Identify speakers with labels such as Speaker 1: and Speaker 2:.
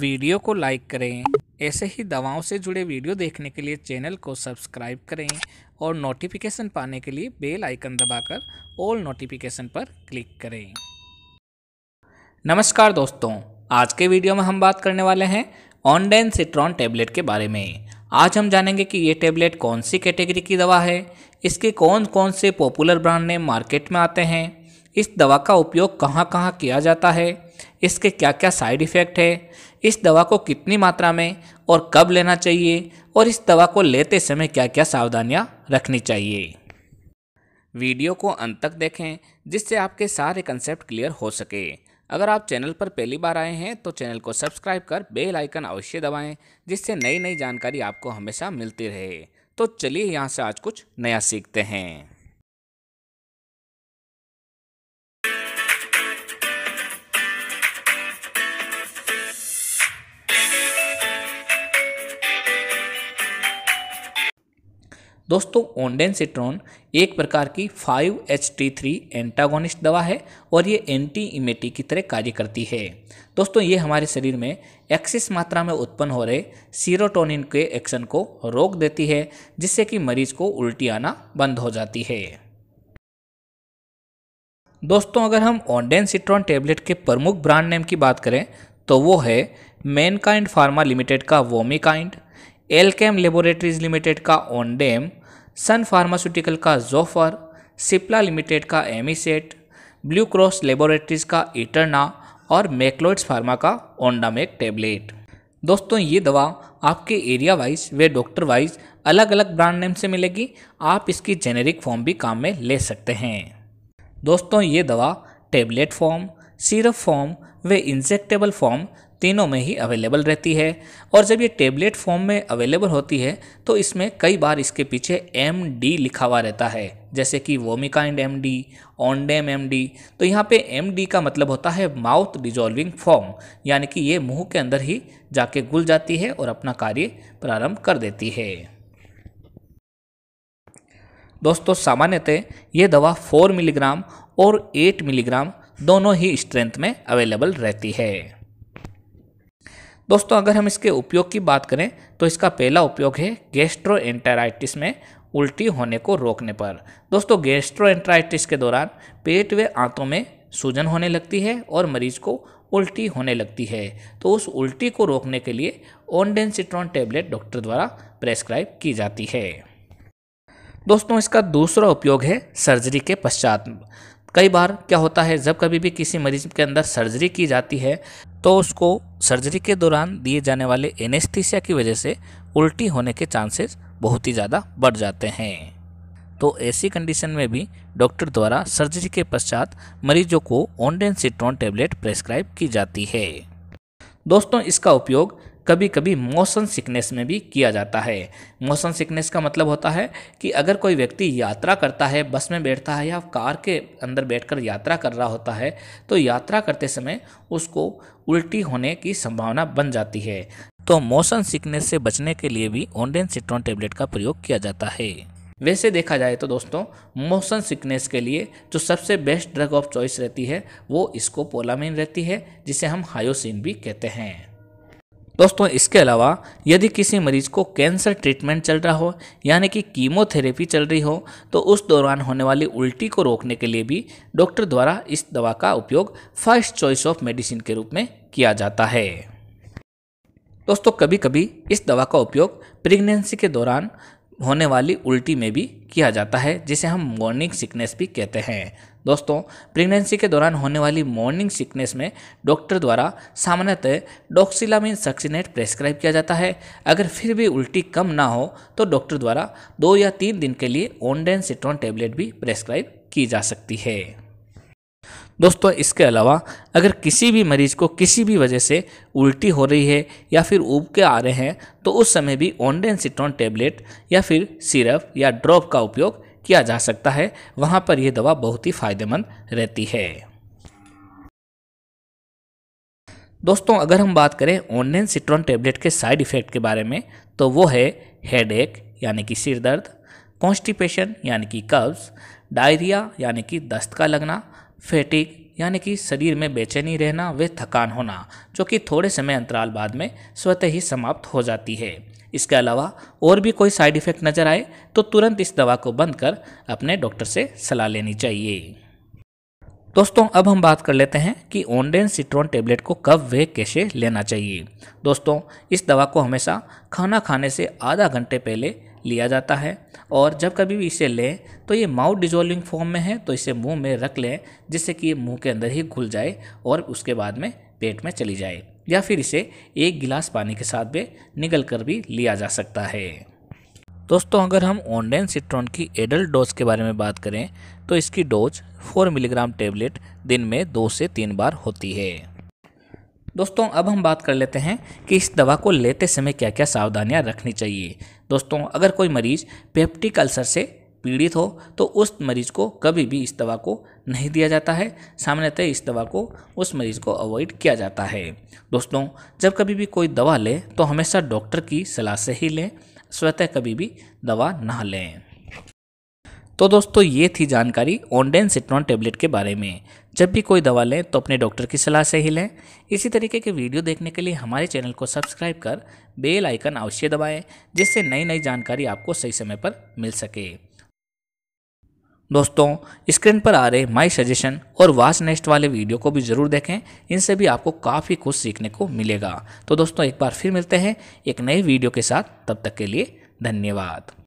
Speaker 1: video को like करें ऐसे ही दवाओं से जुड़े वीडियो देखने के लिए चैनल को सब्सक्राइब करें और नोटिफिकेशन पाने के लिए बेल आइकन दबाकर ऑल नोटिफिकेशन पर क्लिक करें नमस्कार दोस्तों आज के वीडियो में हम बात करने वाले हैं ऑनडेन सिट्रॉन टैबलेट के बारे में आज हम जानेंगे कि ये टेबलेट कौन सी कैटेगरी की दवा है इसके कौन कौन से पॉपुलर ब्रांड ने मार्केट में आते हैं इस दवा का उपयोग कहाँ कहाँ किया जाता है इसके क्या क्या साइड इफ़ेक्ट है इस दवा को कितनी मात्रा में और कब लेना चाहिए और इस दवा को लेते समय क्या क्या सावधानियाँ रखनी चाहिए वीडियो को अंत तक देखें जिससे आपके सारे कंसेप्ट क्लियर हो सके अगर आप चैनल पर पहली बार आए हैं तो चैनल को सब्सक्राइब कर बेल आइकन अवश्य दबाएं जिससे नई नई जानकारी आपको हमेशा मिलती रहे तो चलिए यहाँ से आज कुछ नया सीखते हैं दोस्तों ओंडेंसिट्रॉन एक प्रकार की 5-HT3 एंटागोनिस्ट दवा है और ये एंटी इमेटी की तरह कार्य करती है दोस्तों ये हमारे शरीर में एक्सेस मात्रा में उत्पन्न हो रहे सीरोटोनिन के एक्शन को रोक देती है जिससे कि मरीज को उल्टी आना बंद हो जाती है दोस्तों अगर हम ओंडेंसिट्रॉन टेबलेट के प्रमुख ब्रांड नेम की बात करें तो वो है मैनकाइंड फार्मा लिमिटेड का वोमिकाइंड एलकेम लेबोरेटरीज लिमिटेड का ओनडेम सन फार्मास्यूटिकल का जोफर सिप्ला लिमिटेड का एमिसेट ब्लू क्रॉस लेबोरेटरीज का इटरना और मैक्लोइड्स फार्मा का ओंडामेक टेबलेट दोस्तों ये दवा आपके एरिया वाइज व डॉक्टर वाइज अलग अलग ब्रांड नेम से मिलेगी आप इसकी जेनेरिक फॉर्म भी काम में ले सकते हैं दोस्तों ये दवा टेबलेट फॉर्म सिरप फॉर्म व इंजेक्टेबल फॉर्म तीनों में ही अवेलेबल रहती है और जब ये टेबलेट फॉर्म में अवेलेबल होती है तो इसमें कई बार इसके पीछे एम डी लिखा हुआ रहता है जैसे कि Vomikind M D Ondem M D तो यहाँ पे एम डी का मतलब होता है माउथ डिजॉल्विंग फॉर्म यानी कि ये मुंह के अंदर ही जाके घुल जाती है और अपना कार्य प्रारंभ कर देती है दोस्तों सामान्यतः ये दवा फोर मिलीग्राम और एट मिलीग्राम दोनों ही स्ट्रेंथ में अवेलेबल रहती है दोस्तों अगर हम इसके उपयोग की बात करें तो इसका पहला उपयोग है गेस्ट्रो में उल्टी होने को रोकने पर दोस्तों गेस्ट्रो के दौरान पेट व आंतों में सूजन होने लगती है और मरीज को उल्टी होने लगती है तो उस उल्टी को रोकने के लिए ओनडेंसिट्रॉन टेबलेट डॉक्टर द्वारा प्रेस्क्राइब की जाती है दोस्तों इसका दूसरा उपयोग है सर्जरी के पश्चात कई बार क्या होता है जब कभी भी किसी मरीज के अंदर सर्जरी की जाती है तो उसको सर्जरी के दौरान दिए जाने वाले एनेस्थीसिया की वजह से उल्टी होने के चांसेस बहुत ही ज़्यादा बढ़ जाते हैं तो ऐसी कंडीशन में भी डॉक्टर द्वारा सर्जरी के पश्चात मरीजों को ओनडेन सिट्रॉन टेबलेट प्रेस्क्राइब की जाती है दोस्तों इसका उपयोग कभी कभी मोशन सिकनेस में भी किया जाता है मोशन सिकनेस का मतलब होता है कि अगर कोई व्यक्ति यात्रा करता है बस में बैठता है या कार के अंदर बैठकर यात्रा कर रहा होता है तो यात्रा करते समय उसको उल्टी होने की संभावना बन जाती है तो मोशन सिकनेस से बचने के लिए भी ओनडेन सिट्रॉन टेबलेट का प्रयोग किया जाता है वैसे देखा जाए तो दोस्तों मोशन सिकनेस के लिए जो सबसे बेस्ट ड्रग ऑफ चॉइस रहती है वो इसको पोलामिन रहती है जिसे हम हायोसिन भी कहते हैं दोस्तों इसके अलावा यदि किसी मरीज को कैंसर ट्रीटमेंट चल रहा हो यानी कि कीमोथेरेपी चल रही हो तो उस दौरान होने वाली उल्टी को रोकने के लिए भी डॉक्टर द्वारा इस दवा का उपयोग फर्स्ट चॉइस ऑफ मेडिसिन के रूप में किया जाता है दोस्तों कभी कभी इस दवा का उपयोग प्रेगनेंसी के दौरान होने वाली उल्टी में भी किया जाता है जिसे हम मॉर्निंग सिकनेस भी कहते हैं दोस्तों प्रेगनेंसी के दौरान होने वाली मॉर्निंग सिकनेस में डॉक्टर द्वारा सामान्यतः डॉक्सिलामिन सक्सिनेट प्रेस्क्राइब किया जाता है अगर फिर भी उल्टी कम ना हो तो डॉक्टर द्वारा दो या तीन दिन के लिए ओनडेन सिट्रॉन टेबलेट भी प्रेस्क्राइब की जा सकती है दोस्तों इसके अलावा अगर किसी भी मरीज को किसी भी वजह से उल्टी हो रही है या फिर ऊब के आ रहे हैं तो उस समय भी ऑनडेन सिट्रॉन टेबलेट या फिर सिरप या ड्रॉप का उपयोग किया जा सकता है वहाँ पर यह दवा बहुत ही फायदेमंद रहती है दोस्तों अगर हम बात करें ऑनलाइन सिट्रॉन टेबलेट के साइड इफ़ेक्ट के बारे में तो वो है हेड एक यानी कि सिर दर्द कॉन्स्टिपेशन यानी कि कब्ज डायरिया यानी कि दस्त का लगना फैटिक यानी कि शरीर में बेचैनी रहना व थकान होना जो कि थोड़े समय अंतराल बाद में स्वतः ही समाप्त हो जाती है इसके अलावा और भी कोई साइड इफ़ेक्ट नज़र आए तो तुरंत इस दवा को बंद कर अपने डॉक्टर से सलाह लेनी चाहिए दोस्तों अब हम बात कर लेते हैं कि ओनडेन सिट्रोन टेबलेट को कब वे कैसे लेना चाहिए दोस्तों इस दवा को हमेशा खाना खाने से आधा घंटे पहले लिया जाता है और जब कभी भी इसे लें तो ये माउथ डिजोल्विंग फॉर्म में है तो इसे मुंह में रख लें जिससे कि ये मुंह के अंदर ही घुल जाए और उसके बाद में पेट में चली जाए या फिर इसे एक गिलास पानी के साथ में निगल कर भी लिया जा सकता है दोस्तों अगर हम ऑनलाइन सिट्रॉन की एडल्ट डोज के बारे में बात करें तो इसकी डोज 4 मिलीग्राम टेबलेट दिन में दो से तीन बार होती है दोस्तों अब हम बात कर लेते हैं कि इस दवा को लेते समय क्या क्या सावधानियां रखनी चाहिए दोस्तों अगर कोई मरीज़ पेप्टिक अल्सर से पीड़ित हो तो उस मरीज़ को कभी भी इस दवा को नहीं दिया जाता है सामान्यतः इस दवा को उस मरीज़ को अवॉइड किया जाता है दोस्तों जब कभी भी कोई दवा लें तो हमेशा डॉक्टर की सलाह से ही लें स्वतः कभी भी दवा ना लें तो दोस्तों ये थी जानकारी ऑनडेन सिट्रॉन टेबलेट के बारे में जब भी कोई दवा लें तो अपने डॉक्टर की सलाह से ही लें इसी तरीके के वीडियो देखने के लिए हमारे चैनल को सब्सक्राइब कर बेल आइकन अवश्य दबाएं जिससे नई नई जानकारी आपको सही समय पर मिल सके दोस्तों स्क्रीन पर आ रहे माई सजेशन और वाच नेक्स्ट वाले वीडियो को भी ज़रूर देखें इनसे भी आपको काफ़ी कुछ सीखने को मिलेगा तो दोस्तों एक बार फिर मिलते हैं एक नए वीडियो के साथ तब तक के लिए धन्यवाद